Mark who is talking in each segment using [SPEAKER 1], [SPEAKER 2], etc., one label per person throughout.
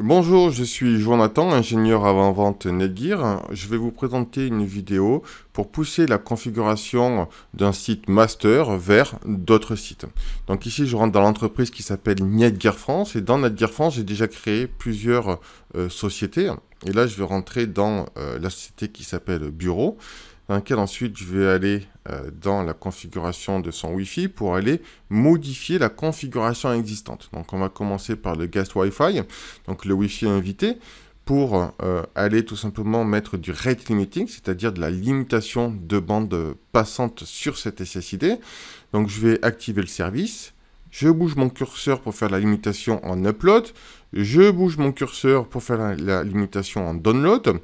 [SPEAKER 1] Bonjour, je suis Jonathan, ingénieur avant-vente Netgear. Je vais vous présenter une vidéo pour pousser la configuration d'un site master vers d'autres sites. Donc ici, je rentre dans l'entreprise qui s'appelle Netgear France. Et dans Netgear France, j'ai déjà créé plusieurs euh, sociétés. Et là, je vais rentrer dans euh, la société qui s'appelle Bureau dans lequel ensuite je vais aller euh, dans la configuration de son Wi-Fi pour aller modifier la configuration existante. Donc on va commencer par le guest Wi-Fi, donc le Wi-Fi invité, pour euh, aller tout simplement mettre du rate limiting, c'est-à-dire de la limitation de bande passante sur cette SSID. Donc je vais activer le service, je bouge mon curseur pour faire la limitation en upload, je bouge mon curseur pour faire la limitation en download,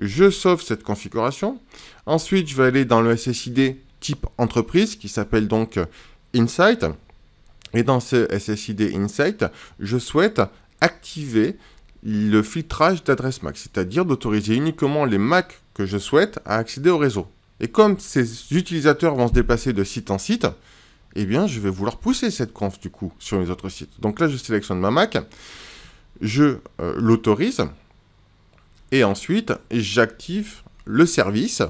[SPEAKER 1] je sauve cette configuration. Ensuite, je vais aller dans le SSID type entreprise qui s'appelle donc Insight. Et dans ce SSID Insight, je souhaite activer le filtrage d'adresse MAC, c'est-à-dire d'autoriser uniquement les MAC que je souhaite à accéder au réseau. Et comme ces utilisateurs vont se déplacer de site en site, eh bien, je vais vouloir pousser cette conf du coup sur les autres sites. Donc là, je sélectionne ma Mac, je euh, l'autorise, et ensuite, j'active le service.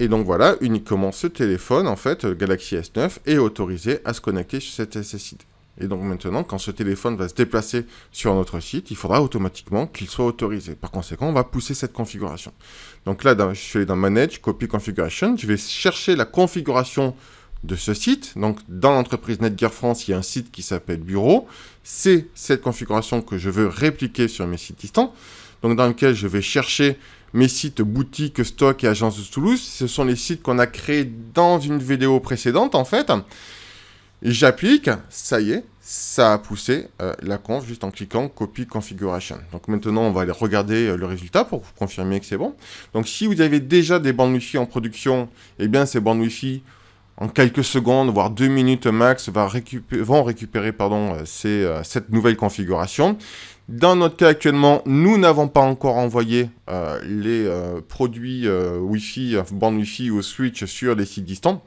[SPEAKER 1] Et donc voilà, uniquement ce téléphone, en fait, Galaxy S9, est autorisé à se connecter sur cette SSID. Et donc maintenant, quand ce téléphone va se déplacer sur notre site, il faudra automatiquement qu'il soit autorisé. Par conséquent, on va pousser cette configuration. Donc là, je suis allé dans Manage, Copy Configuration. Je vais chercher la configuration de ce site. Donc dans l'entreprise Netgear France, il y a un site qui s'appelle Bureau. C'est cette configuration que je veux répliquer sur mes sites distants donc dans lequel je vais chercher mes sites boutique, stock et agence de Toulouse. Ce sont les sites qu'on a créés dans une vidéo précédente en fait. J'applique, ça y est, ça a poussé euh, la conf juste en cliquant Copy Configuration. Donc maintenant, on va aller regarder euh, le résultat pour vous confirmer que c'est bon. Donc si vous avez déjà des bandes Wi-Fi en production, eh bien ces bandes Wi-Fi, en quelques secondes, voire deux minutes max, vont récupérer pardon, euh, cette nouvelle configuration. Dans notre cas actuellement, nous n'avons pas encore envoyé euh, les euh, produits euh, Wi-Fi, bande Wi-Fi ou Switch sur les sites distants.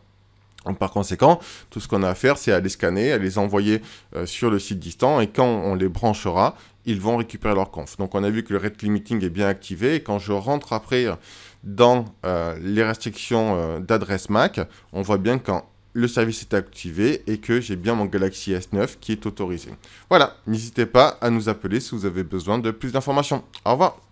[SPEAKER 1] par conséquent, tout ce qu'on a à faire, c'est à les scanner, à les envoyer sur le site distant, et quand on les branchera, ils vont récupérer leur conf. Donc on a vu que le rate limiting est bien activé, et quand je rentre après dans les restrictions d'adresse MAC, on voit bien qu'en le service est activé et que j'ai bien mon Galaxy S9 qui est autorisé. Voilà, n'hésitez pas à nous appeler si vous avez besoin de plus d'informations. Au revoir